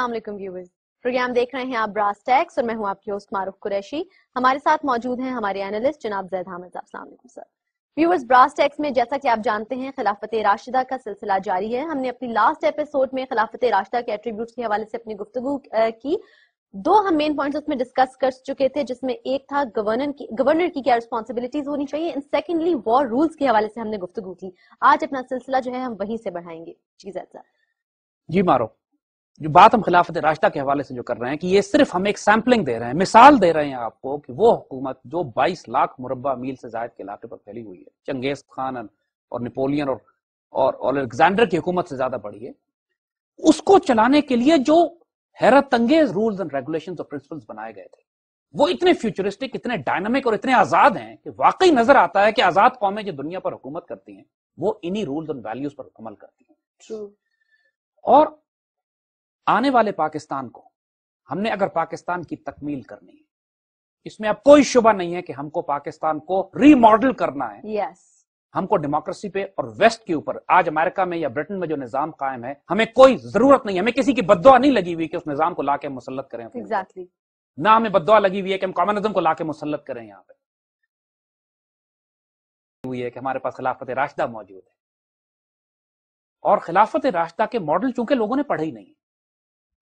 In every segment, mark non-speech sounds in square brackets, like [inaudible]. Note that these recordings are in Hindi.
असलम व्यूवर्स प्रोग्राम देख रहे हैं आप ब्रास टैक्स और मैं हूं आपकी होस्ट मारूफ कुरैशी हमारे साथ मौजूद हैं हमारे एनालिस्ट जनाब जैद हामिद साहब सर व्यूअर्स ब्रास टैक्स में जैसा कि आप जानते हैं खिलाफत राशिदा का सिलसिला जारी है हमने अपनी लास्ट एपिसोड में खिलाफत राशिदा के एट्रीब्यूट के हवाले से अपनी गुफ्तु की दो हम मेन पॉइंट्स उसमें डिस्कस कर चुके थे जिसमें एक था गवर्नर की गवर्नर की क्या रिस्पॉन्सिबिलिटीज होनी चाहिए एंड सेकेंडली वॉर रूल्स के हवाले से हमने गुफ्तु की आज अपना सिलसिला जो है हम वहीं से बढ़ाएंगे जी सर जी मारो जो बात हम खिलाफत रास्ता के हवाले से जो कर रहे हैं कि ये सिर्फ हम एक सैम्पलिंग दे रहे हैं मिसाल दे रहे हैं आपको कि वो हुकूमत जो 22 लाख मुरबा मील से जायद के इलाके पर फैली हुई है चंगेज खान और नेपोलियन और और अलेक्जेंडर की हुकूमत से ज्यादा बड़ी है उसको चलाने के लिए जो हैरत अंगेज रूल्स एंड रेगुलेशन और प्रिंसिपल्स बनाए गए थे वो इतने फ्यूचरिस्टिक इतने डायनामिक और इतने आजाद हैं कि वाकई नजर आता है कि आजाद कौमें जो दुनिया पर हुकूमत करती हैं वो इन्हीं रूल्स एंड वैल्यूज पर अमल करती हैं और आने वाले पाकिस्तान को हमने अगर पाकिस्तान की तकमील करनी है इसमें अब कोई शुबा नहीं है कि हमको पाकिस्तान को रीमॉडल करना है yes. हमको डेमोक्रेसी पे और वेस्ट के ऊपर आज अमेरिका में या ब्रिटेन में जो निजाम कायम है हमें कोई जरूरत नहीं हमें किसी की बदवा नहीं लगी हुई कि उस निजाम को लाके मुसलत करें एग्जैक्टली exactly. ना हमें बदवा लगी हुई है कि हम कॉमनिज्म को लाके मुसलत करें यहाँ पे हुई है कि हमारे पास खिलाफत राशदा मौजूद है और खिलाफत राशदा के मॉडल चूंकि लोगों ने पढ़े ही नहीं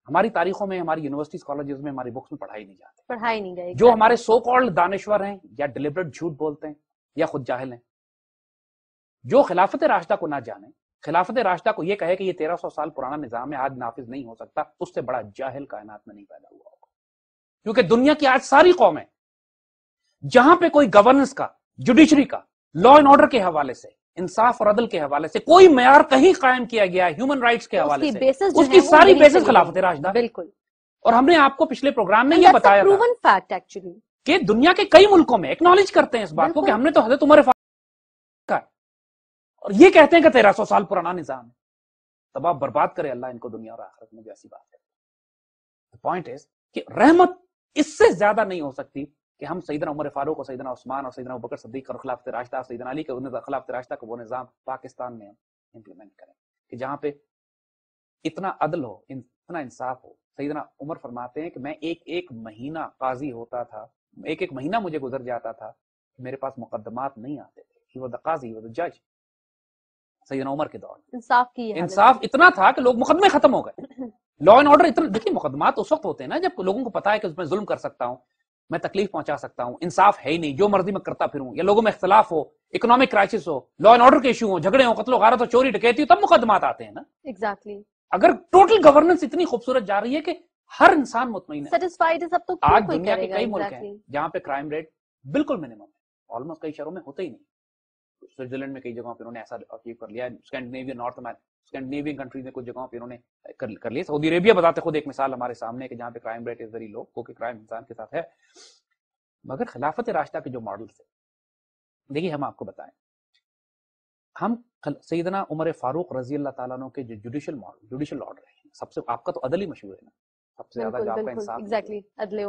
हमारी तारीखों में हमारी यूनिवर्सिटीज कॉलेजेस में हमारी बुक्स में पढ़ाई नहीं जाती पढ़ाई नहीं जाती जो हमारे सो कॉल्ड दानश्वर हैं या डिलिबरेट झूठ बोलते हैं या खुद जाहिल हैं जो खिलाफत रास्ता को ना जाने खिलाफत रास्ता को यह कहे कि ये तेरह सौ साल पुराना निजाम है आज नाफिज नहीं हो सकता उससे बड़ा जाहिल कायनात में नहीं पैदा हुआ होगा क्योंकि दुनिया की आज सारी कौमें जहां पे कोई गवर्नेंस का जुडिशरी का लॉ एंड ऑर्डर के हवाले से इंसाफ और अदल के हवाले से कोई मैार कहीं कायम किया गया ह्यूमन राइट्स के हवाले से उसकी सारी बेसिस खिलाफ है राजदा बिल्कुल और हमने आपको पिछले प्रोग्राम में यह बताया प्रूवन फैक्ट एक्चुअली कि दुनिया के कई मुल्कों में एक्नोलेज करते हैं इस बात को कि हमने तो हजरत उमर का और ये कहते हैं कि तेरह सौ साल पुराना निजाम है तब आप बर्बाद करें अल्लाह इनको दुनिया और आखिरत में भी ऐसी बात है पॉइंट इज कि रहमत इससे ज्यादा नहीं हो सकती कि हम सईदना उमर फारूक और सईदना उस्मान और सईदना बकर सदीक और खिलाफ राशा सईदना अली के खिलाफ रास्ता को वो निज़ाम पाकिस्तान में इम्प्लीमेंट करें कि जहाँ पे इतना अदल हो इतना इंसाफ हो सईदना उमर फरमाते हैं कि मैं एक एक महीना काजी होता था एक एक महीना मुझे गुजर जाता था मेरे पास मुकदमात नहीं आते थे काजी जज सईदना उमर के दौर इंसाफ की इंसाफ इतना था कि लोग मुकदमे खत्म हो गए लॉ एंड ऑर्डर इतना देखिए मुकदमा उस वक्त होते हैं ना जब लोगों को पता है कि उसमें जुल्म कर सकता हूँ मैं तकलीफ पहुंचा सकता हूं इंसाफ है ही नहीं जो मर्जी मैं करता फिरूं या लोगों में इख्तलाफ हो इकोनॉमिक क्राइसिस हो लॉ एंड ऑर्डर के इशू हो झगड़े हो कत्लो गारत हो चोरी डकैती हो तब मुकदमात आते हैं ना एग्जैक्टली exactly. अगर टोटल गवर्नेंस इतनी खूबसूरत जा रही है कि हर इंसान मुतमिन है तो आज दुनिया के कई मुल्क हैं जहां पे क्राइम रेट बिल्कुल मिनिमम है ऑलमोस्ट कई शहरों में होते ही नहीं स्विट्जरलैंड में कई जगहों पर उन्होंने ऐसा अचीव कर लिया स्कैंडिनेवियन नॉर्थ स्कैंडिनेवियन कंट्रीज में कुछ जगहों पर उन्होंने कर, कर लिया सऊदी अरेबिया बताते खुद एक मिसाल हमारे सामने जहाँ पे crime rate is very low क्योंकि क्राइम इंसान के साथ है मगर खिलाफत रास्ता के जो मॉडल थे देखिए हम आपको बताएं हम सईदना उमर फारूक रजी अल्लाह तला के जो जुडिशल मॉडल जुडिशल ऑर्डर है सबसे आपका तो अदल ही मशहूर है ना सबसे ज्यादा जो आपका इंसाफ एग्जैक्टली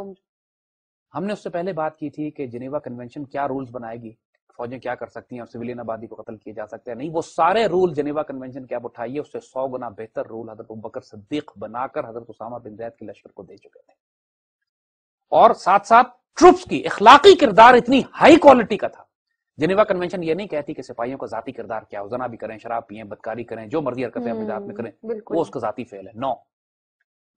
हमने उससे पहले बात की थी कि जिनेवा कन्वेंशन क्या रूल्स बनाएगी फौजें क्या कर सकती हैं और सिविलियन आबादी को कत्ल किया जा सकता है नहीं वो सारे रूल जनेवा कन्वेंशन के आप उठाइए उससे सौ गुना बेहतर रूल हजरत बकर सिद्दीक बनाकर हजरत उसामा बिन जैद के लश्कर को दे चुके थे और साथ साथ ट्रुप्स की इखलाकी किरदार इतनी हाई क्वालिटी का था जिनेवा कन्वेंशन ये नहीं कहती कि सिपाहियों का जाती किरदार क्या हो जना भी करें शराब पिए बदकारी करें जो मर्जी हरकतें अपने में हम्म, करें वो उसका जाती फेल है नौ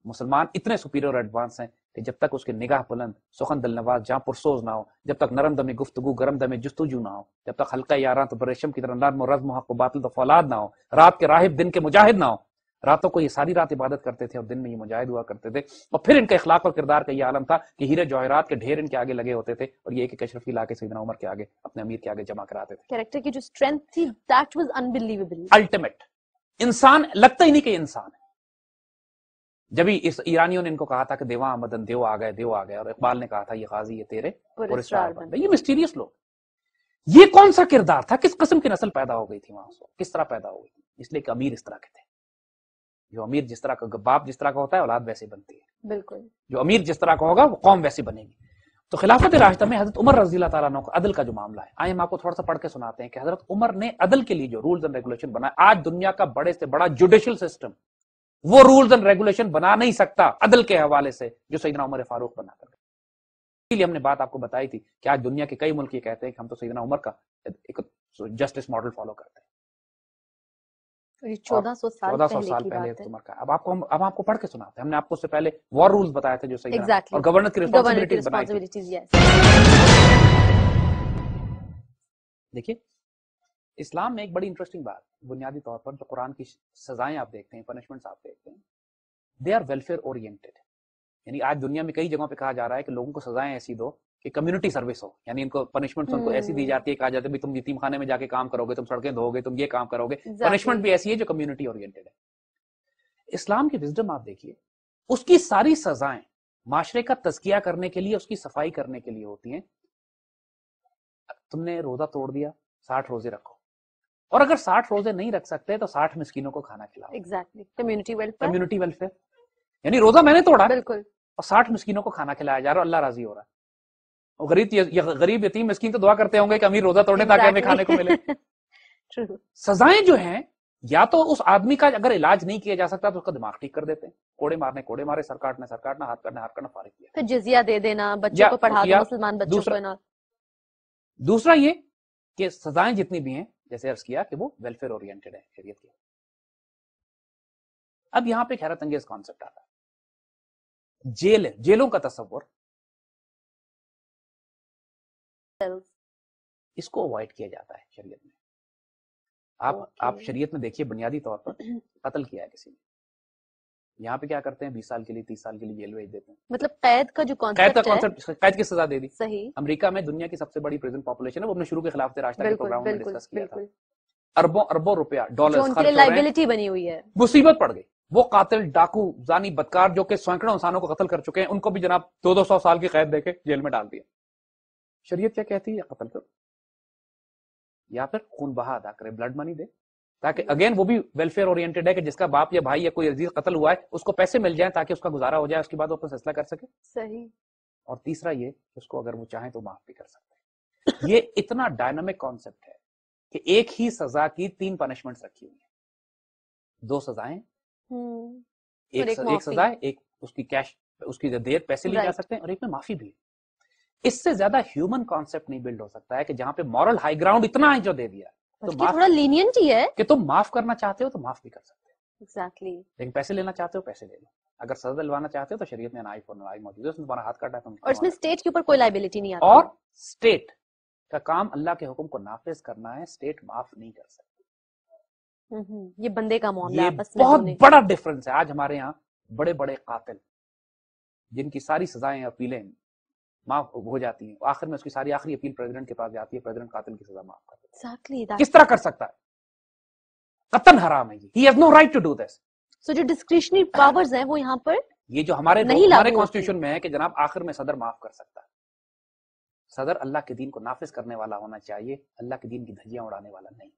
मुसलमान इतने सुपीरियर एडवांस हैं कि जब तक उसकी निगाह बुलंद सुखन नवाज जहाँ पुरसोज ना हो जब तक नरम दमे गुफ्तगु गरम दमे जस्तुजू ना हो जब तक हल्का यारा तो बरेशम की तरह नरम रजम बातल तो फौलाद ना हो रात के राहिब दिन के मुजाहिद ना हो रातों को ये सारी रात इबादत करते थे और दिन में ये मुजाहिद हुआ करते थे और फिर इनका इखलाक और किरदार का ये आलम था कि हीरे जौहरात के ढेर इनके आगे लगे होते थे और ये एक एक अशरफी लाके से उमर के आगे अपने अमीर के आगे जमा कराते थे कैरेक्टर की जो स्ट्रेंथ थी दैट वाज अनबिलीवेबल अल्टीमेट इंसान लगता ही नहीं कि इंसान है जब ही इस ईरानियों ने इनको कहा था कि देवा आमदन देव आ गए देव आ गए और इकबाल ने कहा था ये गाजी ये तेरे और ये मिस्टीरियस लोग ये कौन सा किरदार था किस किस्म की नस्ल पैदा हो गई थी वहां किस तरह पैदा हो गई थी इसलिए कि अमीर इस तरह के थे जो अमीर जिस तरह का बाप जिस तरह का होता है औलाद वैसे बनती है बिल्कुल जो अमीर जिस तरह का होगा वो कौम वैसी बनेगी तो खिलाफत रास्ता में हजरत उमर रजीला तला का अदल का जो मामला है आई हम आपको थोड़ा सा पढ़ के सुनाते हैं कि हजरत उमर ने अदल के लिए जो रूल्स एंड रेगुलेशन बनाया आज दुनिया का बड़े से बड़ा जुडिशियल सिस्टम वो रूल्स एंड रेगुलेशन बना नहीं सकता अदल के हवाले से जो सईदना उमर फारूक बना कर इसीलिए हमने बात आपको बताई थी कि आज दुनिया के कई मुल्क ये कहते हैं कि हम तो सईदना उमर का एक जस्टिस मॉडल फॉलो करते हैं तो चौदह सौ साल, पहले साल पहले उम्र का अब आपको हम अब आपको पढ़ के सुनाते हैं हमने आपको उससे पहले वॉर रूल्स बताए थे जो सही exactly. और गवर्नेंस की रिस्पॉन्सिबिलिटीज बनाई देखिए इस्लाम में एक बड़ी इंटरेस्टिंग बात बुनियादी तौर पर जो कुरान की सजाएं आप देखते हैं पनिशमेंट्स आप देखते हैं दे आर वेलफेयर ओरिएंटेड यानी आज दुनिया में कई जगहों पे कहा जा रहा है कि लोगों को सजाएं ऐसी दो कि कम्युनिटी सर्विस हो यानी इनको पनिशमेंट उनको ऐसी दी हम्म। जाती है कहा जाता है तुम यतीम खाने में जाके काम करोगे तुम सड़कें धोगे तुम ये काम करोगे पनिशमेंट भी ऐसी है जो कम्युनिटी ओरिएंटेड है इस्लाम की विजडम आप देखिए उसकी सारी सजाएं माशरे का तस्किया करने के लिए उसकी सफाई करने के लिए होती है तुमने रोजा तोड़ दिया साठ रोजे रखो और अगर साठ रोजे नहीं रख सकते तो साठ मिस्किनों को खाना खिलाओ exactly community welfare community welfare यानी रोजा मैंने तोड़ा बिल्कुल और साठ मिस्किनों को खाना खिलाया जा रहा है अल्लाह राजी हो रहा है और गरीब गरीब यतीम मिस्किन तो दुआ करते होंगे कि अमीर रोजा तोड़े ताकि हमें खाने को मिले [laughs] सजाएं जो हैं या तो उस आदमी का अगर इलाज नहीं किया जा सकता तो उसका दिमाग ठीक कर देते हैं कोड़े मारने कोड़े मारे सर काटने सर काटना हाथ करना हाथ करना फारिग किया फिर जिजिया दे देना बच्चों को पढ़ा मुसलमान बच्चों को दूसरा ये कि सजाएं जितनी भी हैं जैसे अर्ज किया कि वो वेलफेयर ओरिएंटेड है खैरियत के अब यहां पे खैरत अंगेज कॉन्सेप्ट आता है जेल जेलों का तस्वर इसको अवॉइड किया जाता है शरीयत में आप okay. आप शरीयत में देखिए बुनियादी तौर पर कत्ल किया है किसी ने यहाँ पे क्या करते हैं बीस साल के लिए तीस साल के लिए जेल भेज देते हैं मतलब कैद का जो कैद का कॉन्सेप्ट कैद की सजा दे दी सही अमेरिका में दुनिया की सबसे बड़ी प्रेजेंट पॉपुलेशन है वो अपने शुरू के खिलाफ राष्ट्र के प्रोग्राम में डिस्कस किया था अरबों अरबों रुपया डॉलर लाइबिलिटी बनी हुई है मुसीबत पड़ गई वो कातिल डाकू जानी बदकार जो कि सैकड़ों इंसानों को कत्ल कर चुके हैं उनको भी जनाब दो दो सौ साल की कैद देके जेल में डाल दिया शरीयत क्या कहती है कत्ल करो या फिर खून बहा अदा करे ब्लड मनी दे ताकि अगेन वो भी वेलफेयर ओरिएंटेड है कि जिसका बाप या भाई या कोई अजीज कत्ल हुआ है उसको पैसे मिल जाए ताकि उसका गुजारा हो जाए उसके बाद वो अपना फैसला कर सके सही और तीसरा ये उसको अगर वो चाहे तो माफ भी कर सकते हैं ये इतना डायनामिक कॉन्सेप्ट है कि एक ही सजा की तीन पनिशमेंट रखी हुई है दो सजाएं हम्म। एक, एक, एक सजा है एक उसकी कैश उसकी देर पैसे लिए जा सकते हैं और एक में माफी भी इससे ज्यादा ह्यूमन कॉन्सेप्ट नहीं बिल्ड हो सकता है कि जहां पे मॉरल हाई ग्राउंड इतना है जो दे दिया तो माफ थोड़ा lenient ही है कि तुम माफ करना चाहते हो तो माफ भी कर सकते हो एग्जैक्टली exactly. लेकिन पैसे लेना चाहते हो पैसे ले लो अगर सजा दिलवाना चाहते हो तो शरीयत में नाइफ और नाई मौजूद है उसमें तुम्हारा हाथ काटा है और इसमें स्टेट के ऊपर कोई लाइबिलिटी नहीं आती और स्टेट का काम अल्लाह के हुक्म को नाफिज करना है स्टेट माफ नहीं कर सकती हम्म, ये बंदे का मामला ये बहुत बड़ा डिफरेंस है आज हमारे यहाँ बड़े बड़े कातिल जिनकी सारी सजाएं अपीलें माफ हो जाती है आखिर में उसकी सारी आखिरी अपील प्रेसिडेंट के पास जाती है प्रेसिडेंट कातिल की सजा माफ कर exactly, किस तरह कर सकता है कतन हराम है ये ही has no right to do this so जो डिस्क्रिशनरी पावर्स हैं वो यहाँ पर ये जो हमारे नहीं हमारे कॉन्स्टिट्यूशन में है कि जनाब आखिर में सदर माफ कर सकता है सदर अल्लाह के दीन को नाफिज करने वाला होना चाहिए अल्लाह के दीन की धज्जियां उड़ाने वाला नहीं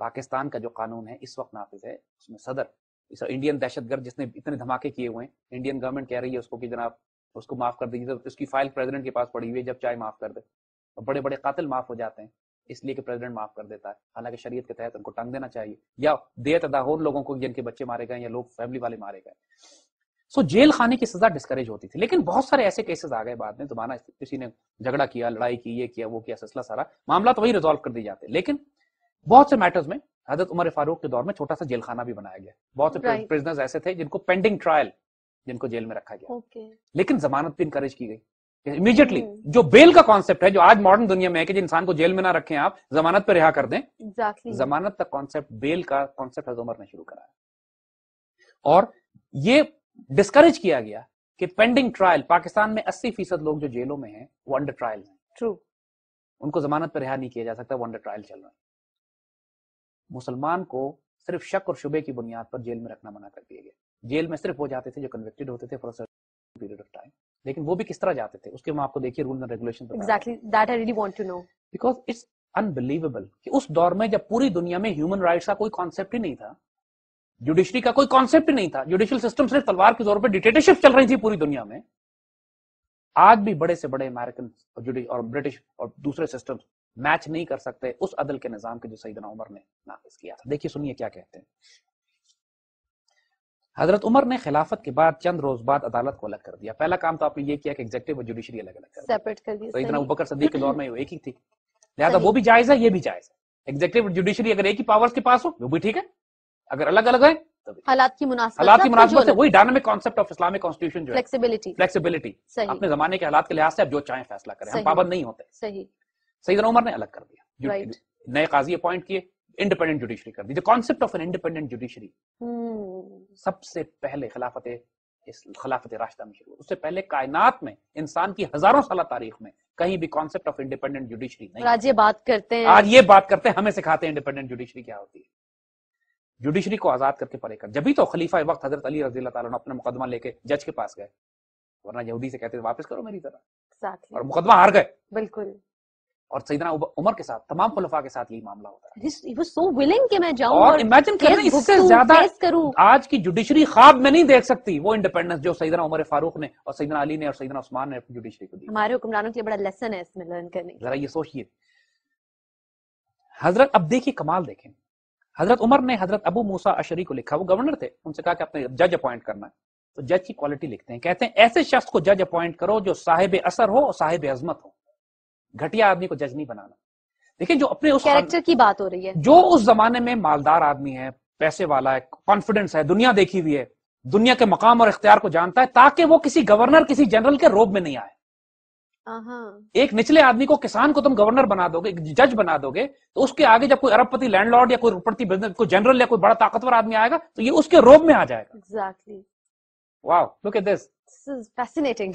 पाकिस्तान का जो कानून है इस वक्त नाफिज है उसमें सदर इंडियन दहशतगर्द जिसने इतने धमाके किए हुए हैं इंडियन गवर्नमेंट कह रही है उसको कि जनाब उसको माफ कर दीजिए उसकी फाइल प्रेसिडेंट के पास पड़ी हुई है जब चाहे माफ कर दे और बड़े बड़े कातिल माफ हो जाते हैं इसलिए कि प्रेसिडेंट माफ कर देता है हालांकि शरीयत के तहत उनको टंग देना चाहिए या बेतदा हो लोगों को जिनके बच्चे मारे गए या लोग फैमिली वाले मारे गए सो जेल खाने की सजा डिस्करेज होती थी लेकिन बहुत सारे ऐसे केसेस आ गए बाद में दोबारा किसी ने झगड़ा किया लड़ाई की ये किया वो किया सिलसिला सारा मामला तो वही रिजोल्व कर दिए जाते लेकिन बहुत से मैटर्स में हजरत उमर फारूक के दौर में छोटा सा जेल खाना भी बनाया गया बहुत से प्रिजनर्स ऐसे थे जिनको पेंडिंग ट्रायल जिनको जेल में रखा गया okay. लेकिन जमानत भी इंकरेज की गई इमीजिएटली hmm. जो बेल का कॉन्सेप्ट है जो आज मॉडर्न दुनिया में है कि इंसान को जेल में ना रखें आप जमानत पर रिहा कर दें exactly. जमानत का कॉन्सेप्ट बेल का कॉन्सेप्ट हजरत उमर ने शुरू कराया और ये डिस्करेज किया गया कि पेंडिंग ट्रायल पाकिस्तान में 80 फीसद लोग जो जेलों में हैं वो अंडर ट्रायल हैं ट्रू उनको जमानत पर रिहा नहीं किया जा सकता वो अंडर ट्रायल चल रहा है मुसलमान को सिर्फ शक और शुबे की बुनियाद पर जेल में रखना मना कर दिया गया जेल में सिर्फ वो जाते थे जो कन्विक्टेड होते थे पीरियड ऑफ टाइम लेकिन वो भी किस तरह जाते थे उसके आपको देखिए rule and regulation because it's unbelievable कि उस दौर में जब पूरी दुनिया में ह्यूमन राइट्स का कोई कॉन्सेप्ट ही नहीं था जुडिशरी का कोई कॉन्सेप्ट ही नहीं था जुडिशियल सिस्टम सिर्फ तलवार के जोर पर डिक्टेटरशिप चल रही थी पूरी दुनिया में आज भी बड़े से बड़े अमेरिकन और ब्रिटिश और दूसरे सिस्टम मैच नहीं कर सकते उस अदल के निज़ाम के जो सईदना उमर ने नाफिज किया था देखिए सुनिए क्या कहते हैं हजरत उमर ने खिलाफत के बाद चंद रोज बाद अदालत को अलग कर दिया पहला काम तो आपने ये किया कि एग्जेक्टिव और जुडिशरी अलग अलग कर दिया सदीक के दौर में एक ही थी लिहाजा वो भी जायज है ये भी जायज है एग्जेक्टिव और जुडिशरी अगर एक ही पावर्स के पास हो वो भी ठीक है अगर अलग अलग है तो हालात की मुनासिबत हालात से वही dynamic concept of Islamic constitution जो फ्लेक्सिबिलिटी फ्लेक्सिबिलिटी अपने जमाने के हालात के लिहाज से आप जो चाहें फैसला करें हम पाबंद नहीं होते सही सईद उमर ने अलग कर दिया right. नए काजी अपॉइंट किए इंडिपेंडेंट जुडिशरी कर दी the concept of an independent judiciary सबसे पहले खिलाफत इस खिलाफत रास्ता में शुरू उससे पहले कायनात में इंसान की हजारों साल तारीख में कहीं भी कॉन्सेप्ट ऑफ इंडिपेंडेंट जुडिशरी नहीं आज ये बात करते हैं आज ये बात करते हैं हमें सिखाते हैं इंडिपेंडेंट जुडिशरी क्या होती है जुडिशरी को आजाद करके परे कर जब भी तो खलीफा वक्त हजरत अली रजी तुम अपना मुकदमा लेके जज के पास गए वरना यहूदी से कहते वापस करो मेरी तरह और मुकदमा हार गए बिल्कुल और सईदना उमर के साथ तमाम खुलफा के साथ यही मामला होता है so आज की जुडिशरी खाब में नहीं देख सकती वो इंडिपेंडेंस जो सईदना उमर फारूक ने और सईदना अली ने और सईदना उस्मान ने अपनी जुडिशरी को दी हमारे हुक्मरानों के लिए बड़ा लेसन है इसमें लर्न करने जरा ये सोचिए हजरत अब देखिए कमाल देखें हजरत उमर ने हजरत अबू मूसा अशरी को लिखा वो गवर्नर थे उनसे कहा कि अपने जज अपॉइंट करना है तो जज की क्वालिटी लिखते हैं कहते हैं ऐसे शख्स को जज अपॉइंट करो जो साहिब असर हो और साहिब अजमत हो घटिया आदमी को जज नहीं बनाना देखिए जो अपने उस कैरेक्टर की बात हो रही है जो उस जमाने में मालदार आदमी है पैसे वाला है कॉन्फिडेंस है दुनिया देखी हुई है दुनिया के मकाम और इख्तियार को जानता है ताकि वो किसी गवर्नर किसी जनरल के रोब में नहीं आए एक निचले आदमी को किसान को तुम गवर्नर बना दोगे जज बना दोगे तो उसके आगे जब कोई अरबपति लैंडलॉर्ड या कोई रुपड़ती बिजनेस कोई जनरल या कोई बड़ा ताकतवर आदमी आएगा तो ये उसके रोब में आ जाएगा exactly exactly. Wow look at this fascinating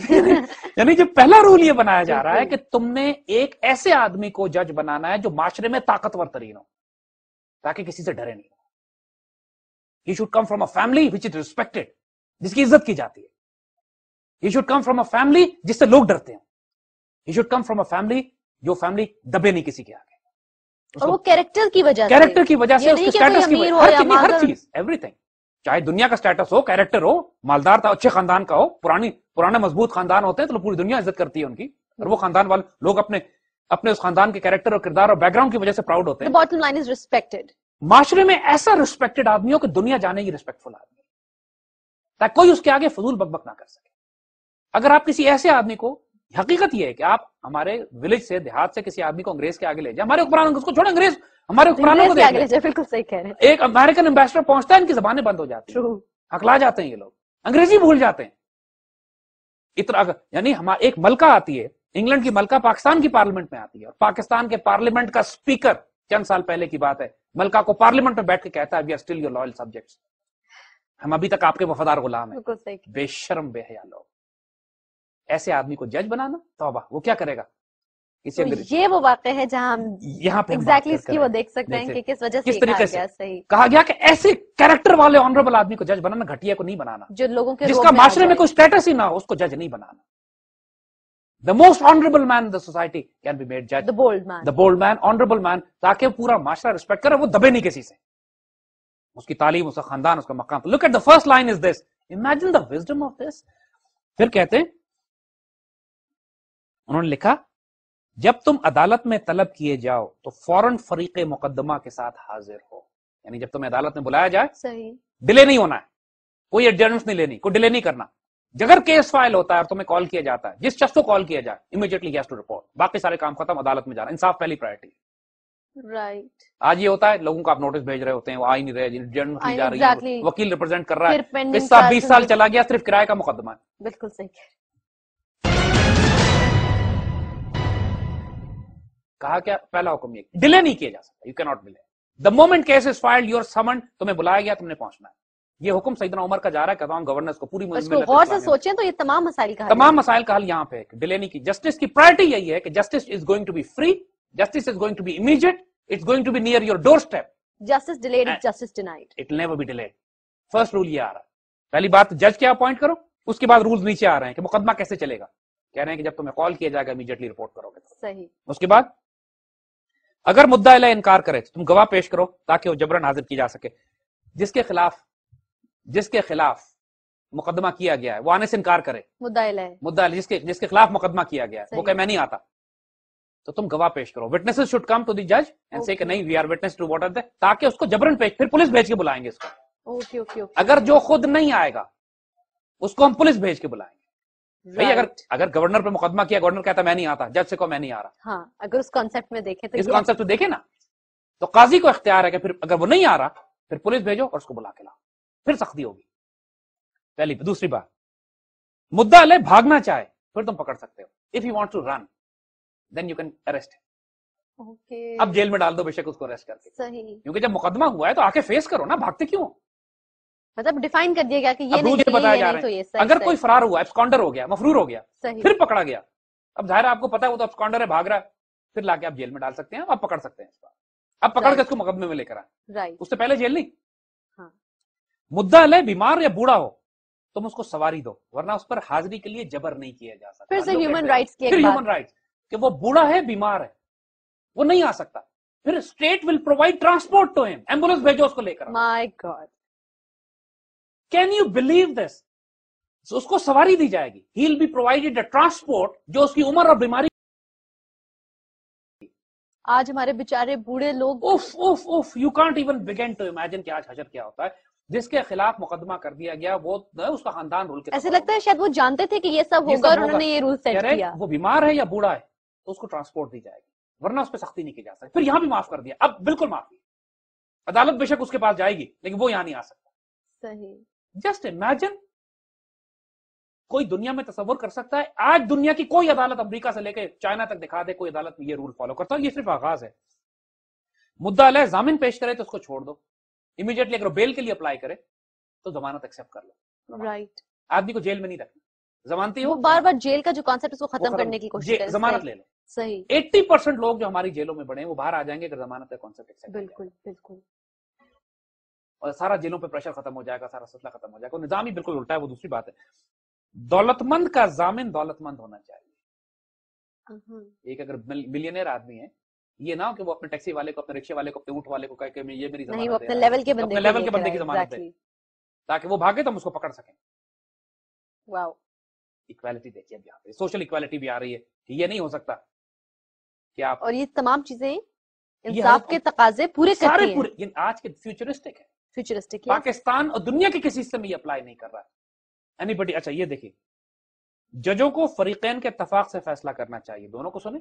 यानी जो पहला रूल ये बनाया जा रहा है कि तुमने एक ऐसे आदमी को जज बनाना है जो माशरे में ताकतवर तरीन हो ताकि किसी से डरे नहीं he should come from a family which is respected जिसकी इज्जत की जाती है he should come from a family जिससे लोग डरते हैं he should come from a family जो फैमिली दबे नहीं किसी के आगे और वो कैरेक्टर की वजह कैरेक्टर की वजह से उसके स्टेटस की वजह हर चीज एवरीथिंग चाहे दुनिया का स्टेटस हो कैरेक्टर हो मालदार था अच्छे खानदान का हो पुरानी पुराने मजबूत खानदान होते हैं तो पूरी दुनिया इज्जत करती है उनकी और वो खानदान वाले लोग अपने अपने उस खानदान के कैरेक्टर और किरदार और बैकग्राउंड की वजह से प्राउड होते हैं माशरे में ऐसा रिस्पेक्टेड आदमी हो कि दुनिया जाने ही रिस्पेक्टफुल आदमी ताकि कोई उसके आगे फजूल बकबक ना कर सके अगर आप किसी ऐसे आदमी को हकीकत यह है कि आप हमारे विलेज से देहात से किसी आदमी को अंग्रेज के आगे ले जाए हमारे हुक्मरानों को उसको छोड़ अंग्रेज हमारे हुक्मरानों को बिल्कुल सही कह रहे हैं एक अमेरिकन एम्बेसडर पहुंचता है इनकी जबानें बंद हो जाती है हकला जाते हैं ये लोग अंग्रेजी भूल जाते हैं इतना यानी हमारे एक मलका आती है इंग्लैंड की मलका पाकिस्तान की पार्लियामेंट में आती है और पाकिस्तान के पार्लियामेंट का स्पीकर चंद साल पहले की बात है मलका को पार्लियामेंट में बैठ के कहता है we are still your loyal subjects हम अभी तक आपके वफादार गुलाम है बेशरम बेहया लोग ऐसे आदमी को जज बनाना तोबा वो क्या करेगा इसे तो ये वो बातें है जहां हम यहाँ पे एग्जैक्टली exactly वो देख सकते हैं कि किस वजह से किस तरीके से सही कहा गया कि ऐसे कैरेक्टर वाले ऑनरेबल आदमी को जज बनाना घटिया को नहीं बनाना जो लोगों के जिसका माशरे में कोई स्टेटस ही ना हो उसको जज नहीं बनाना the most honourable man the society can be made जज the bold man the bold man honourable man ताकि पूरा माशरा रिस्पेक्ट करे वो दबे नहीं किसी से उसकी तालीम उसका खानदान उसका मकान look at the first line is this imagine the wisdom of this फिर कहते हैं उन्होंने लिखा जब तुम अदालत में तलब किए जाओ तो फौरन फरीक मुकदमा के साथ हाजिर हो यानी जब तुम्हें अदालत में बुलाया जाए डिले नहीं होना है कोई एडजमेंट नहीं लेनी कोई डिले नहीं करना जगह केस फाइल होता है और तुम्हें कॉल किया जाता है जिस शख्स को कॉल किया जाए इमीडिएटली गैस टू रिपोर्ट बाकी सारे काम खत्म अदालत में जाना इंसाफ पहली प्रायोरिटी राइट right. आज ये होता है लोगों को आप नोटिस भेज रहे होते हैं वो आ ही नहीं रहे जा रही है exactly. वकील रिप्रेजेंट कर रहा है बीस साल चला गया सिर्फ किराए का मुकदमा है बिल्कुल सही कहा क्या पहला हुक्म ये डिले नहीं हाँ। किया जा सकता you cannot delay the moment case is filed your summon तुम्हें बुलाया गया तुमने पहुंचना है ये हुक्म सईदना उमर का जा रहा है तमाम गवर्नर्स को पूरी मुझे गौर से सोचे तो ये तमाम मसाइल का तमाम मसाइल का हल यहाँ पे डिले नहीं की जस्टिस की प्रायोरिटी यही है कि justice is going to be free justice is going to be immediate it's going to be near your doorstep justice delayed justice denied it never be delayed first rule ये आ रहा है पहली बात जज क्या अपॉइंट करो उसके बाद रूल नीचे आ रहे हैं कि मुकदमा कैसे चलेगा कह रहे हैं कि जब तुम्हें कॉल किया जाएगा इमीडिएटली रिपोर्ट करोगे सही उसके बाद अगर मुद्दा अला इनकार करे तो तुम गवाह पेश करो ताकि वो जबरन हाजिर की जा सके जिसके खिलाफ जिसके खिलाफ मुकदमा किया गया है वो आने से इनकार करे मुद्दा मुद्दा जिसके जिसके खिलाफ मुकदमा किया गया है वो कह मैं नहीं आता तो तुम गवाह पेश करो witness should come to the जज एंड से नहीं we are witness to what are ताकि उसको जबरन पेश फिर पुलिस भेज के बुलाएंगे इसको ओके ओके अगर जो खुद नहीं आएगा उसको हम पुलिस भेज के बुलाएंगे भाई अगर अगर गवर्नर पे मुकदमा किया गवर्नर कहता मैं नहीं आता जज से को मैं नहीं आ रहा हाँ, अगर उस कॉन्सेप्ट में देखे तो इस कॉन्सेप्ट में देखे ना तो काजी को इख्तियार है कि फिर अगर वो नहीं आ रहा फिर पुलिस भेजो और उसको बुला के लाओ फिर सख्ती होगी पहली दूसरी बात मुद्दा ले भागना चाहे फिर तुम पकड़ सकते हो if you want to run then you can arrest अब जेल में डाल दो बेशक उसको अरेस्ट करके सही क्योंकि जब मुकदमा हुआ है तो आके फेस करो ना भागते क्यों मतलब डिफाइन कर दिया गया कि ये नहीं, ये बताया जा रहा है तो अगर कोई फरार हुआ एब्सकॉन्डर हो गया मफरूर हो गया फिर पकड़ा गया अब जाहिर आपको पता है वो तो एब्सकॉन्डर है भाग रहा है फिर लाके आप जेल में डाल सकते हैं आप पकड़ सकते हैं अब पकड़ के उसको मुकदमे में लेकर आए उससे पहले जेल नहीं हाँ। मुद्दा ले बीमार या बूढ़ा हो तुम उसको सवारी दो वरना उस पर हाजिरी के लिए जबर नहीं किया जा सकता फिर से ह्यूमन राइट्स की फिर ह्यूमन राइट्स कि वो बूढ़ा है बीमार है वो नहीं आ सकता फिर state will provide transport to him ambulance भेजो उसको लेकर my god can you believe this उसको सवारी दी जाएगी he will be provided a transport जो उसकी उम्र और बीमारी आज हमारे बेचारे बूढ़े लोग उफ उफ उफ you can't even begin to imagine कि आज हजर क्या होता है जिसके खिलाफ मुकदमा कर दिया गया वो उसका खानदान रूल ऐसे लगता है शायद वो जानते थे कि ये सब होगा और उन्होंने ये रूल सेट किया वो बीमार है या बूढ़ा है तो उसको ट्रांसपोर्ट दी जाएगी वरना उस पर सख्ती नहीं की जा सकती फिर यहां भी माफ कर दिया अब बिल्कुल माफी अदालत बेशक उसके पास जाएगी लेकिन वो यहां नहीं आ सकता सही जस्ट इमेजिन कोई दुनिया में तस्वर कर सकता है आज दुनिया की कोई अदालत अमेरिका से लेकर चाइना तक दिखा दे कोई अदालत में ये रूल फॉलो करता है ये सिर्फ आगाज है मुद्दा अल जामिन पेश करे तो उसको छोड़ दो इमीडिएटली अगर बेल के लिए अप्लाई करे तो जमानत एक्सेप्ट कर लो राइट right. आदमी को जेल में नहीं रखना जमानती हो बार बार जेल का जो कॉन्सेप्ट उसको खत्म करने की कोशिश जमानत ले लो सही एट्टी परसेंट लोग जो हमारी जेलों में बड़े हैं वो बाहर आ जाएंगे अगर जमानत का कॉन्सेप्ट बिल्कुल बिल्कुल और सारा जेलों पर प्रेशर खत्म हो जाएगा सारा सिलसिला खत्म हो जाएगा निजाम ही बिल्कुल उल्टा है वो दूसरी बात है दौलतमंद का जामिन दौलतमंद होना चाहिए हम्म। एक अगर मिलियनियर आदमी है ये ना हो कि वो अपने टैक्सी वाले को अपने रिक्शे वाले को अपने ऊँट वाले को कहे मैं ये मेरी नहीं, वो अपने लेवल के बंदे लेवल के बंदे की जमानत है ताकि वो भागे तो हम उसको पकड़ सकें वाओ इक्वालिटी देखिए अब यहाँ पे सोशल इक्वालिटी भी आ रही है कि ये नहीं हो सकता कि आप और ये तमाम चीजें इंसाफ के तकाजे पूरे सारे पूरे आज के फ्यूचरिस्टिक है फ्यूचरिस्टिक पाकिस्तान और दुनिया के किसी हिस्से में ये अप्लाई नहीं कर रहा है बडी अच्छा ये देखिए जजों को फरीकैन के इतफाक से फैसला करना चाहिए दोनों को सुने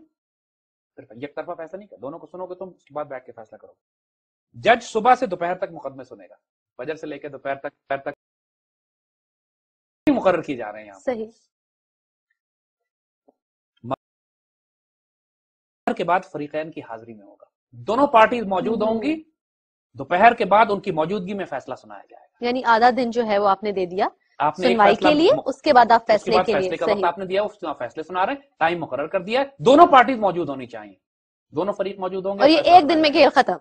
सिर्फ एक तरफा फैसला नहीं कर दोनों को सुनोगे तुम उसके बाद बैठ के फैसला करोगे जज सुबह से दोपहर तक मुकदमे सुनेगा फजर से लेकर दोपहर तक दोपहर तक मुकर किए जा रहे हैं सही के बाद फरीकैन की हाजिरी में होगा दोनों पार्टी मौजूद हम्म। होंगी दोपहर के बाद उनकी मौजूदगी में फैसला सुनाया जाएगा यानी आधा दिन जो है वो आपने दे दिया आपने सुनवाई के लिए उसके बाद आप फैसले के लिए का आपने दिया उसके फैसले सुना रहे टाइम मुकर कर दिया दोनों पार्टी मौजूद होनी चाहिए दोनों फरीक मौजूद होंगे और ये एक दिन में खेल खत्म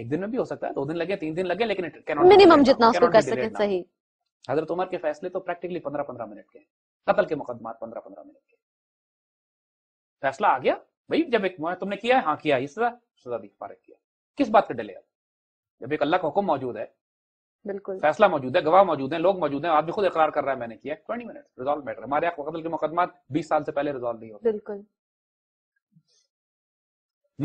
एक दिन में भी हो सकता है दो दिन लगे तीन दिन लगे लेकिन मिनिमम जितना उसको कर सके सही हजरत उमर के फैसले तो प्रैक्टिकली पंद्रह पंद्रह मिनट के कतल के मुकदमा पंद्रह पंद्रह मिनट के फैसला आ गया भाई जब एक तुमने किया है हाँ किया इस सजा दी फारग किया किस बात का डिले जब एक अल्लाह का हुक्म मौजूद है बिल्कुल फैसला मौजूद है गवाह मौजूद है लोग मौजूद है आदमी खुद इकरार कर रहा है मैंने किया ट्वेंटी मिनट रिजॉल्व मैटर हमारे यहाँ कतल के मुकदमा बीस साल से पहले रिजॉल्व नहीं होते बिल्कुल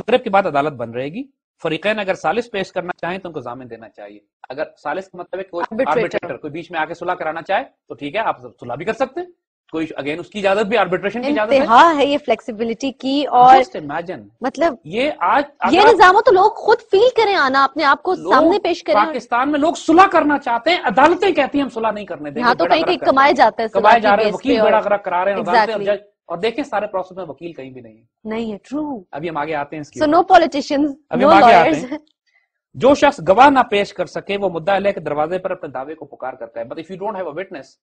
मगरब के बाद अदालत बन रहेगी फरीकैन अगर सालिस पेश करना चाहें तो उनको जामिन देना चाहिए अगर सालिस का मतलब कोई बीच में आके सुलह कराना चाहे तो ठीक है आप सुलह भी कर सकते हैं कोई अगेन उसकी इजाजत भी आर्बिट्रेशन की इजाजत है।, है ये फ्लेक्सिबिलिटी की और इमेजिन मतलब ये आज ये निजाम तो लोग खुद फील करें आना अपने आप को सामने पेश करें पाकिस्तान में लोग सुलह करना चाहते हैं अदालतें कहती हैं हम सुलह नहीं करने देंगे हाँ, तो कहीं कहीं कमाए जाते हैं कमाए जा रहे हैं वकील बेड़ा करा रहे हैं और देखें सारे प्रोसेस में वकील कहीं भी नहीं है नहीं है ट्रू अभी हम आगे आते हैं so no politicians no lawyers जो शख्स गवाह ना पेश कर सके वो मुद्दा अल्लाह के दरवाजे पर अपने दावे को पुकार करता है but if you don't have a witness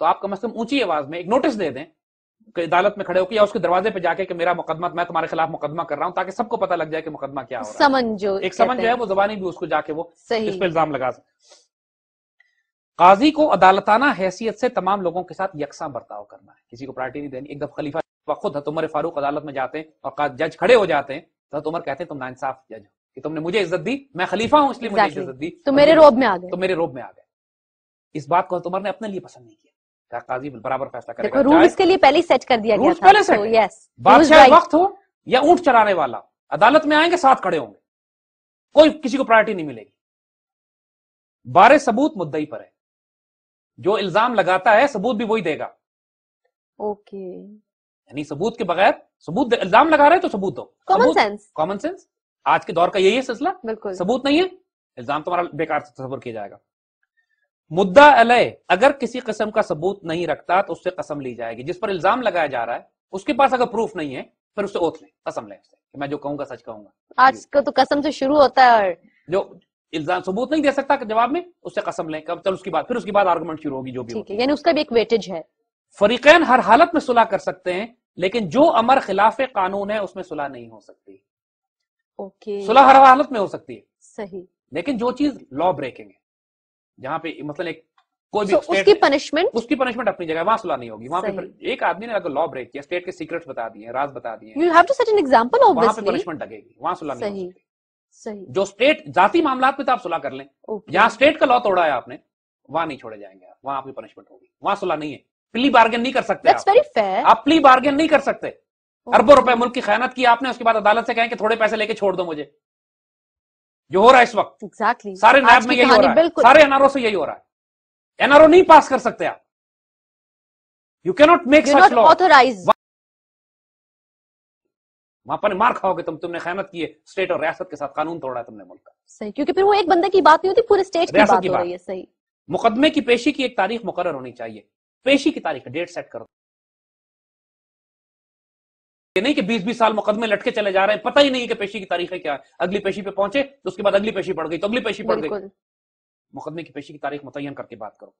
तो आप कम से कम ऊंची आवाज में एक नोटिस दे दें कि अदालत में खड़े होकर या उसके दरवाजे पे जाके कि मेरा मुकदमा मैं तुम्हारे खिलाफ मुकदमा कर रहा हूं ताकि सबको पता लग जाए कि मुकदमा क्या हो रहा समन जो एक समन जो है वो जबानी भी उसको जाके वो इस पर इल्जाम लगा सके काजी को अदालताना हैसियत से तमाम लोगों के साथ यकसा बर्ताव करना है किसी को प्रायरिटी नहीं देनी एक दफा खलीफा खुद हतुमर फारूक अदालत में जाते हैं और जज खड़े हो जाते हैं तो हतुमर कहते हैं तुम नाइंसाफ जज हो कि तुमने मुझे इज्जत दी मैं खलीफा हूं इसलिए मुझे इज्जत दी तो मेरे रोब में आ गए तो मेरे रोब में आ गए इस बात को हतुमर ने अपने लिए पसंद नहीं किया काजी बराबर फैसला करेगा रूल इसके लिए पहले सेट कर दिया गया था पहले तो यस बादशाह वक्त हो या ऊंट चराने वाला अदालत में आएंगे साथ खड़े होंगे कोई किसी को प्रायोरिटी नहीं मिलेगी बारे सबूत मुद्दई पर है जो इल्जाम लगाता है सबूत भी वही देगा ओके यानी सबूत के बगैर सबूत इल्जाम लगा रहे तो सबूत दो कॉमन सेंस कॉमन सेंस आज के दौर का यही है सिलसिला सबूत नहीं है इल्जाम तुम्हारा बेकार तस्वर किया जाएगा मुद्दा अलय अगर किसी किस्म का सबूत नहीं रखता तो उससे कसम ली जाएगी जिस पर इल्जाम लगाया जा रहा है उसके पास अगर प्रूफ नहीं है फिर उससे ओथ ले कसम लें कि मैं जो कहूंगा सच कहूंगा आज को तो कसम से शुरू होता है और जो इल्जाम सबूत नहीं दे सकता जवाब में उससे कसम लें कब चल उसकी बात फिर उसके बाद आर्गूमेंट शुरू होगी जो भी ठीक है यानी उसका भी एक वेटेज है फरीकैन हर हालत में सुलह कर सकते हैं लेकिन जो अमर खिलाफ कानून है उसमें सुलह नहीं हो सकती ओके सुलह हर हालत में हो सकती है सही लेकिन जो चीज लॉ ब्रेकिंग है जहाँ पे मतलब एक कोई भी so, उसकी पनिशमेंट उसकी पनिशमेंट अपनी जगह वहां सुलानी होगी वहां पे एक आदमी ने अगर लॉ ब्रेक किया स्टेट के सीक्रेट्स बता दिए राज बता दिए you have to set an example obviously वहां पे पनिशमेंट लगेगी वहां सुला नहीं सही जो स्टेट जाति मामला में तो आप सुलह कर लें okay. यहाँ स्टेट का लॉ तोड़ा है आपने वहां नहीं छोड़े जाएंगे आप वहां आपकी पनिशमेंट होगी वहां सुलह नहीं है प्ली बार्गेन नहीं कर सकते आप, आप प्ली बार्गेन नहीं कर सकते अरबों रुपए मुल्क की खयानत की आपने उसके बाद अदालत से कहें कि थोड़े पैसे लेके छोड़ दो मुझे जो हो रहा है इस वक्त एग्जैक्टली exactly. सारे नैब में यही हो रहा है सारे एनआरओ से यही हो रहा है एनआरओ नहीं पास कर सकते आप you cannot make such law authorise वहां पर मार खाओगे तुम तुमने खयानत की है स्टेट और रियासत के साथ कानून तोड़ा है तुमने मुल्क का सही क्योंकि फिर वो एक बंदे की बात नहीं होती पूरे स्टेट की बात, की बात हो रही है सही मुकदमे की पेशी की एक तारीख मुकर होनी चाहिए पेशी की तारीख डेट सेट करो ये नहीं कि बीस बीस साल मुकदमे लटके चले जा रहे हैं पता ही नहीं कि पेशी की तारीखें क्या है अगली पेशी पे पहुंचे तो उसके बाद अगली पेशी पड़ गई तो अगली पेशी पड़ गई मुकदमे की पेशी की तारीख मुतयन करके बात करो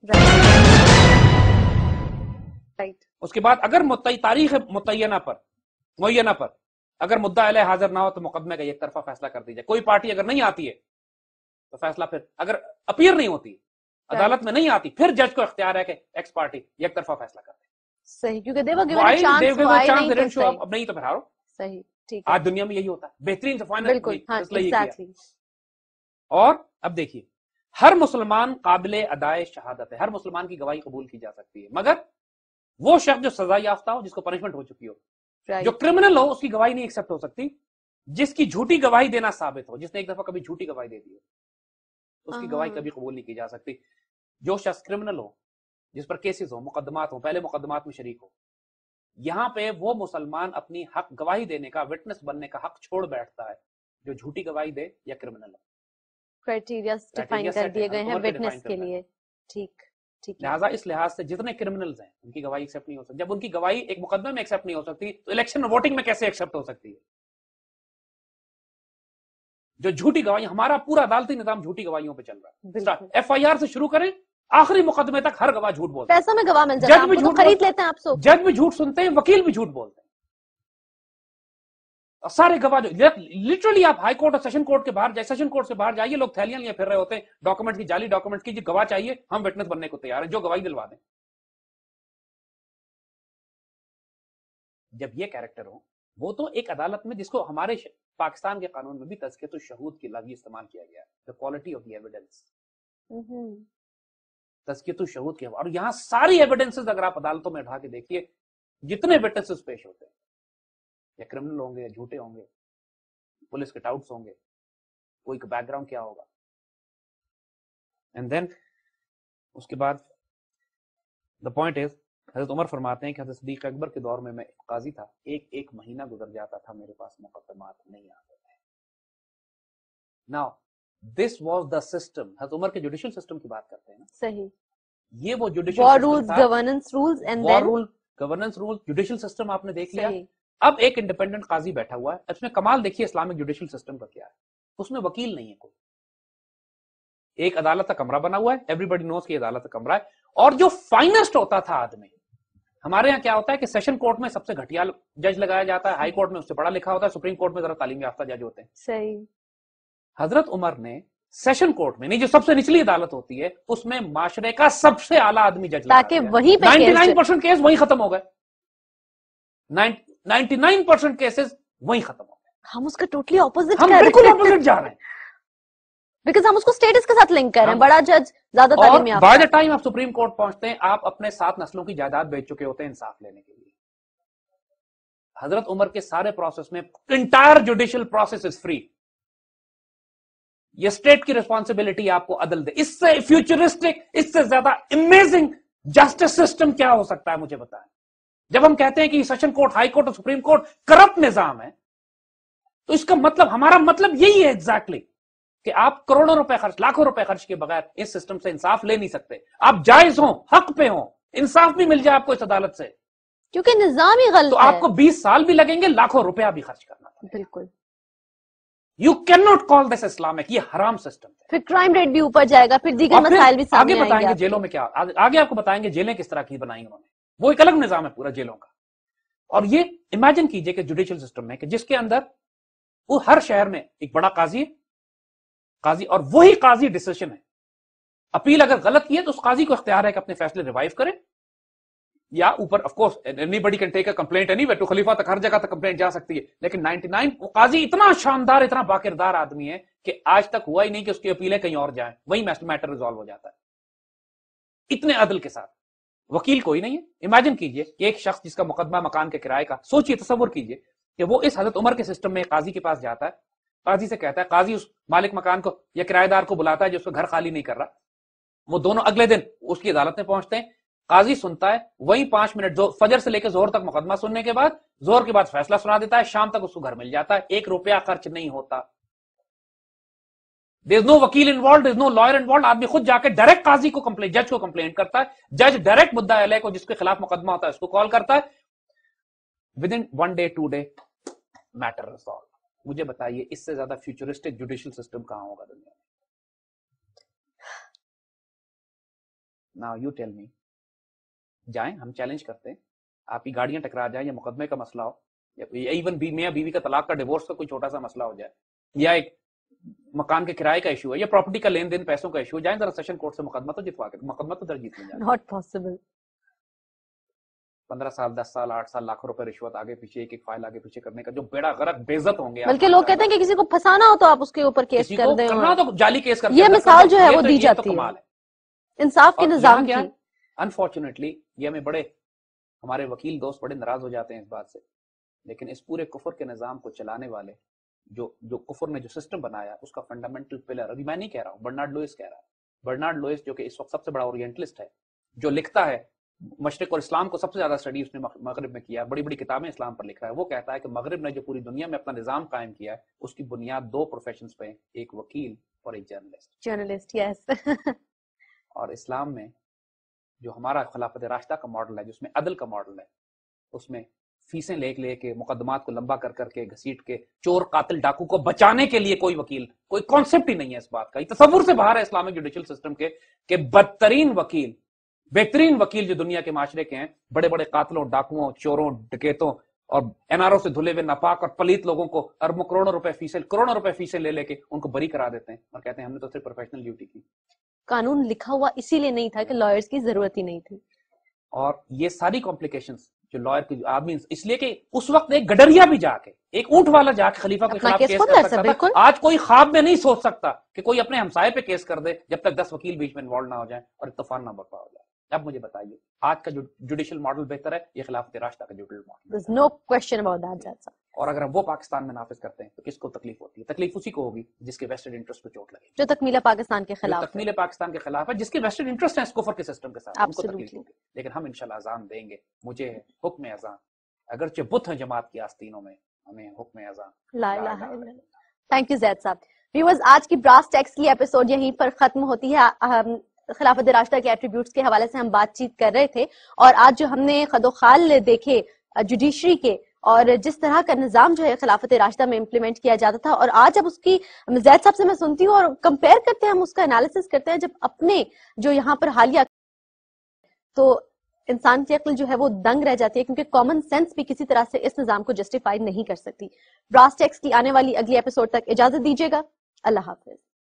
उसके बाद अगर तारीख मुतना पर मुयना पर अगर मुद्दा अलह हाजिर ना हो तो मुकदमे का एक तरफा फैसला कर दिया जाए कोई पार्टी अगर नहीं आती है तो फैसला फिर अगर अपीयर नहीं होती अदालत में नहीं आती फिर जज को अख्तियार है कि एक्स पार्टी एक तरफा फैसला कर दे सही क्योंकि given a chance they show up अब नहीं तो फिर हारो सही ठीक आज दुनिया में यही होता है बेहतरीन से फाइनल बिल्कुल एग्जैक्टली हाँ, और अब देखिए हर मुसलमान काबिल अदाय शहादत है हर मुसलमान की गवाही कबूल की जा सकती है मगर वो शख्स जो सजा याफ्ता हो जिसको पनिशमेंट हो चुकी हो जो क्रिमिनल हो उसकी गवाही नहीं एक्सेप्ट हो सकती जिसकी झूठी गवाही देना साबित हो जिसने एक दफा कभी झूठी गवाही दे दी हो उसकी गवाही हाँ। कभी कबूल नहीं की जा सकती जो शख्स क्रिमिनल हो जिस पर केसेस हो मुकदमात हो पहले मुकदमात में शरीक हो यहाँ पे वो मुसलमान अपनी हक गवाही देने का विटनेस बनने का हक छोड़ बैठता है जो झूठी गवाही दे या क्रिमिनल हो क्राइटेरिया डिफाइन कर दिए गए हैं विटनेस के लिए ठीक ठीक लिहाजा इस लिहाज से जितने क्रिमिनल्स हैं उनकी गवाही एक्सेप्ट नहीं हो सकती जब उनकी गवाही एक मुकदमे में एक्सेप्ट नहीं हो सकती तो इलेक्शन में वोटिंग में कैसे एक्सेप्ट हो सकती है जो झूठी गवाही हमारा पूरा अदालती निजाम झूठी गवाहियों पर चल रहा है एफ आई आर से शुरू करें आखिरी मुकदमे तक हर गवाह झूठ बोलता है में गवाह मिल जाता जज भी तो झूठ खरीद लेते हैं आप जज भी झूठ सुनते हैं वकील भी झूठ बोलते हैं सारे गवाह जो लिटरली आप हाई कोर्ट और सेशन कोर्ट के बाहर जाए सेशन कोर्ट से बाहर जाइए लोग थैलियां लिए फिर रहे होते हैं डॉक्यूमेंट की जाली डॉक्यूमेंट की गवाह चाहिए हम विटनेस बनने को तैयार है जो गवाही दिलवा दें जब ये कैरेक्टर हो वो तो एक अदालत में जिसको हमारे पाकिस्तान के कानून में भी तस्के तो शहूद की लफ्ज इस्तेमाल किया गया the quality of the evidence तस्कियत शहूद के और यहाँ सारी एविडेंसेस अगर आप अदालतों में उठा के देखिए जितने विटनेसेस पेश होते हैं या क्रिमिनल होंगे या झूठे होंगे पुलिस के डाउट्स होंगे कोई का बैकग्राउंड क्या होगा एंड देन उसके बाद द पॉइंट इज हजरत उमर फरमाते हैं कि हजरत सदीक अकबर के दौर में मैं काजी था एक एक महीना गुजर जाता था मेरे पास मुकदमात नहीं आते थे now this was the system Umar के जुडिशियल सिस्टम की बात करते हैं ना सही ये वो judicial rules governance rules and rule governance rule judicial system आपने देख लिया अब एक इंडिपेंडेंट काजी बैठा हुआ है इसमें कमाल देखिए इस्लामिक जुडिशियल सिस्टम का क्या है उसमें वकील नहीं है कोई एक अदालत का कमरा बना हुआ है एवरीबडी नोज की अदालत का कमरा है और जो फाइनेस्ट होता था आदमी हमारे यहाँ क्या होता है कि सेशन कोर्ट में सबसे घटिया जज लगाया जाता है हाई कोर्ट में उससे बड़ा लिखा होता है सुप्रीम कोर्ट में जरा तालीम याफ्ता जज होते हैं सही हजरत उमर ने सेशन कोर्ट में नहीं जो सबसे निचली अदालत होती है उसमें माशरे का सबसे आला आदमी जज ताकि वही नाइनटी नाइन परसेंट केस वही खत्म हो गए नाइनटी नाइन परसेंट केसेस वही खत्म हो गए हम उसका टोटली ऑपोजिट हम बिल्कुल ऑपोजिट जा रहे हैं बिकॉज हम उसको स्टेटस के साथ लिंक कर रहे हैं बड़ा जज ज्यादा तारीफ बाय द टाइम आप सुप्रीम कोर्ट पहुंचते हैं आप अपने सात नस्लों की जायदाद बेच चुके होते हैं इंसाफ लेने के लिए हजरत उमर के सारे प्रोसेस में entire judicial process is free ये स्टेट की रिस्पॉन्सिबिलिटी आपको अदल दे इससे फ्यूचरिस्टिक इससे ज्यादा इमेजिंग जस्टिस सिस्टम क्या हो सकता है मुझे बताएं जब हम कहते हैं कि सेशन कोर्ट हाई कोर्ट और सुप्रीम कोर्ट करप्ट निजाम है तो इसका मतलब हमारा मतलब यही है एग्जैक्टली exactly, कि आप करोड़ों रुपए खर्च लाखों रुपए खर्च के बगैर इस सिस्टम से इंसाफ ले नहीं सकते आप जायज हो हक पे हो इंसाफ भी मिल जाए आपको इस अदालत से क्योंकि निजाम ही गलत तो आपको 20 साल भी लगेंगे लाखों रुपया भी खर्च करना बिल्कुल you can not call this Islamic ये हराम सिस्टम है फिर क्राइम रेट भी ऊपर जाएगा फिर दीगर मसाइल भी सामने आगे बताएंगे जेलों में क्या आगे, आपको बताएंगे जेलें किस तरह की बनाई उन्होंने वो एक अलग निजाम है पूरा जेलों का और ये इमेजिन कीजिए कि जुडिशियल सिस्टम में कि जिसके अंदर वो हर शहर में एक बड़ा काजी है काजी और वही काजी डिसीजन है अपील अगर गलत की है तो उस काजी को इख्तियार है कि अपने फैसले रिवाइव करें या ऊपर of course anybody can take a complaint any to खलीफा तक हर जगह तक कंप्लेंट जा सकती है लेकिन 99 वो काजी इतना शानदार इतना बाकिरदार आदमी है कि आज तक हुआ ही नहीं कि उसकी अपीलें कहीं और जाएं वही मैटर रिजॉल्व हो जाता है इतने अदल के साथ वकील कोई नहीं है इमेजिन कीजिए कि एक शख्स जिसका मुकदमा मकान के किराए का सोचिए तस्वर कीजिए कि वो इस हजरत उमर के सिस्टम में काजी के पास जाता है काजी से कहता है काजी उस मालिक मकान को या किराएदार को बुलाता है जो उसका घर खाली नहीं कर रहा वो दोनों अगले दिन उसकी अदालत में पहुंचते हैं काजी सुनता है वही पांच मिनट फजर से लेकर जोर तक मुकदमा सुनने के बाद जोर के बाद फैसला सुना देता है शाम तक उसको घर मिल जाता है एक रुपया खर्च नहीं होता देर नो वकील involve is no lawyer involve आदमी खुद जाकर डायरेक्ट काजी को कंप्लेट जज को कंप्लेट करता है जज डायरेक्ट मुद्दा एल को जिसके खिलाफ मुकदमा होता है उसको कॉल करता है within one day two day matter resolve मुझे बताइए इससे ज्यादा फ्यूचरिस्टिक जुडिशियल सिस्टम कहां होगा दुनिया में नाउ यू टेल मी जाएं हम चैलेंज करते हैं आपकी गाड़ियां टकरा जाए या मुकदमे का मसला हो या इवन बी मियाँ बीवी का तलाक का डिवोर्स का कोई छोटा सा मसला हो जाए या एक मकान के किराए का इशू है या प्रॉपर्टी का लेन देन पैसों का इशू जाए जरा सेशन कोर्ट से मुकदमा तो जितवा के मुकदमा तो दर्ज जीत में नॉट पॉसिबल पंद्रह साल दस साल आठ साल लाखों रुपए रिश्वत आगे पीछे एक एक फाइल आगे पीछे करने का जो बेड़ा गरक बेजत होंगे बल्कि लोग कहते हैं कि किसी को फंसाना हो तो आप उसके ऊपर केस कर दें तो जाली केस कर ये मिसाल जो है वो तो दी तो जाती है इंसाफ के निजाम की अनफॉर्चुनेटली ये हमें बड़े हमारे वकील दोस्त बड़े नाराज हो जाते हैं इस बात से लेकिन इस पूरे कुफर के निज़ाम को चलाने वाले जो जो कुफर ने जो सिस्टम बनाया उसका फंडामेंटल पिलर अभी मैं नहीं कह रहा हूँ बर्नार्ड लोइस कह रहा है बर्नार्ड लोइस जो कि इस वक्त सबसे बड़ा ओरिएंटलिस्ट है जो लिखता है मशरक और इस्लाम को सबसे ज्यादा स्टडी उसने मगरब में किया बड़ी बड़ी किताबें इस्लाम पर लिख रहा है वो कहता है कि मगरब ने जो पूरी दुनिया में अपना निजाम कायम किया है उसकी बुनियाद दो प्रोफेशन पे एक वकील और एक जर्नलिस्ट जर्नलिस्ट यस और इस्लाम में जो हमारा खिलाफत रास्ता का मॉडल है जिसमें अदल का मॉडल है उसमें फीसें ले ले के मुकदमात को लंबा कर करके घसीट के चोर कातिल डाकू को बचाने के लिए कोई वकील कोई कॉन्सेप्ट ही नहीं है इस बात का तस्वुर से बाहर है इस्लामिक जुडिशियल सिस्टम के के बदतरीन वकील बेहतरीन वकील जो दुनिया के माशरे के हैं बड़े बड़े कातलों डाकुओं चोरों डकेतों और एनआरओ से धुले हुए नपाक और पलित लोगों को अरबों करोड़ों रुपए फीसें करोड़ों रुपए फीसें ले लेके उनको बरी करा देते हैं और कहते हैं हमने तो सिर्फ प्रोफेशनल ड्यूटी की कानून लिखा हुआ इसीलिए नहीं था कि लॉयर्स की जरूरत ही नहीं थी और ये सारी कॉम्प्लिकेशन जो लॉयर की आदमी इसलिए कि उस वक्त एक गडरिया भी जाके एक ऊंट वाला जाके खलीफा के खिलाफ केस, केस कर सकता था आज कोई ख्वाब में नहीं सोच सकता कि कोई अपने हमसाय पे केस कर दे जब तक दस वकील बीच में इन्वॉल्व ना हो जाए और इतफान ना बरपा हो जाए अब मुझे बताइए आज का जो जुडिशियल मॉडल बेहतर है ये खिलाफ राष्ट्र का judicial model no question about that और अगर हम वो पाकिस्तान में नाफिज करते हैं तो किसको तकलीफ होती है तकलीफ उसी को होगी जिसके वेस्टेड इंटरेस्ट को चोट लगे जो तकमीला पाकिस्तान के खिलाफ तकमील पाकिस्तान के खिलाफ है जिसके वेस्टेड इंटरेस्ट है इस के सिस्टम के साथ उनको तकलीफ होगी लेकिन हम इनशाला अजान देंगे मुझे हुक्म अजान अगरचे बुत है जमात की आस्तीनों में हमें हुक्म अजान थैंक यू जैद साहब व्यूवर्स आज की ब्रास टैक्स की एपिसोड यहीं पर खत्म होती है खिलाफत राष्ट्र के एट्रीब्यूट्स के हवाले से हम बातचीत कर रहे थे और आज जो हमने खदोखाल देखे जुडिशरी के और जिस तरह का निज़ाम जो है खिलाफत राशदा में इम्प्लीमेंट किया जाता था और आज जब उसकी जैद साहब से मैं सुनती हूँ और कंपेयर करते हैं हम उसका एनालिसिस करते हैं जब अपने जो यहाँ पर हालिया तो इंसान की अक्ल जो है वो दंग रह जाती है क्योंकि कॉमन सेंस भी किसी तरह से इस निज़ाम को जस्टिफाई नहीं कर सकती ब्रास टैक्स की आने वाली अगली एपिसोड तक इजाजत दीजिएगा अल्लाह हाफिज